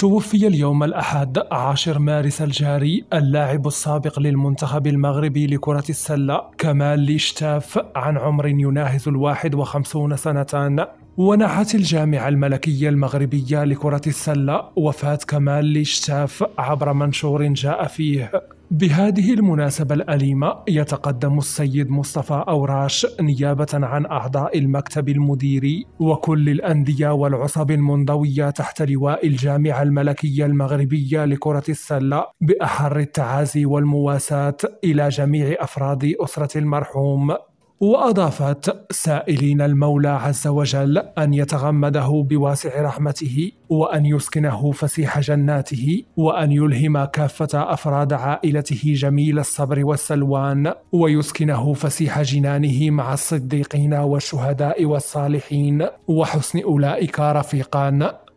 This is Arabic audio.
توفي اليوم الأحد عشر مارس الجاري اللاعب السابق للمنتخب المغربي لكرة السلة كمال ليشتاف عن عمر يناهز الواحد وخمسون سنة ونحت الجامعة الملكية المغربية لكرة السلة وفاة كمال ليشتاف عبر منشور جاء فيه بهذه المناسبة الأليمة يتقدم السيد مصطفى أوراش نيابة عن أعضاء المكتب المديري وكل الأندية والعصب المنضوية تحت لواء الجامعة الملكية المغربية لكرة السلة بأحر التعازي والمواساة إلى جميع أفراد أسرة المرحوم وأضافت سائلين المولى عز وجل أن يتغمده بواسع رحمته وأن يسكنه فسيح جناته وأن يلهم كافة أفراد عائلته جميل الصبر والسلوان ويسكنه فسيح جنانه مع الصديقين والشهداء والصالحين وحسن أولئك رفيقا